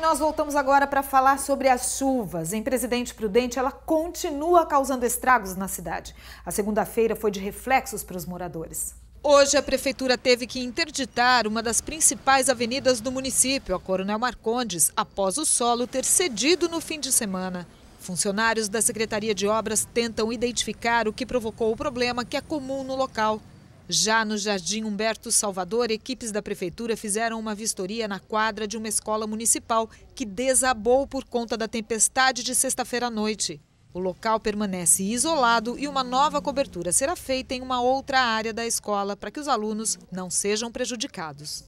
Nós voltamos agora para falar sobre as chuvas. Em Presidente Prudente, ela continua causando estragos na cidade. A segunda-feira foi de reflexos para os moradores. Hoje, a prefeitura teve que interditar uma das principais avenidas do município, a Coronel Marcondes, após o solo ter cedido no fim de semana. Funcionários da Secretaria de Obras tentam identificar o que provocou o problema que é comum no local. Já no Jardim Humberto Salvador, equipes da prefeitura fizeram uma vistoria na quadra de uma escola municipal que desabou por conta da tempestade de sexta-feira à noite. O local permanece isolado e uma nova cobertura será feita em uma outra área da escola para que os alunos não sejam prejudicados.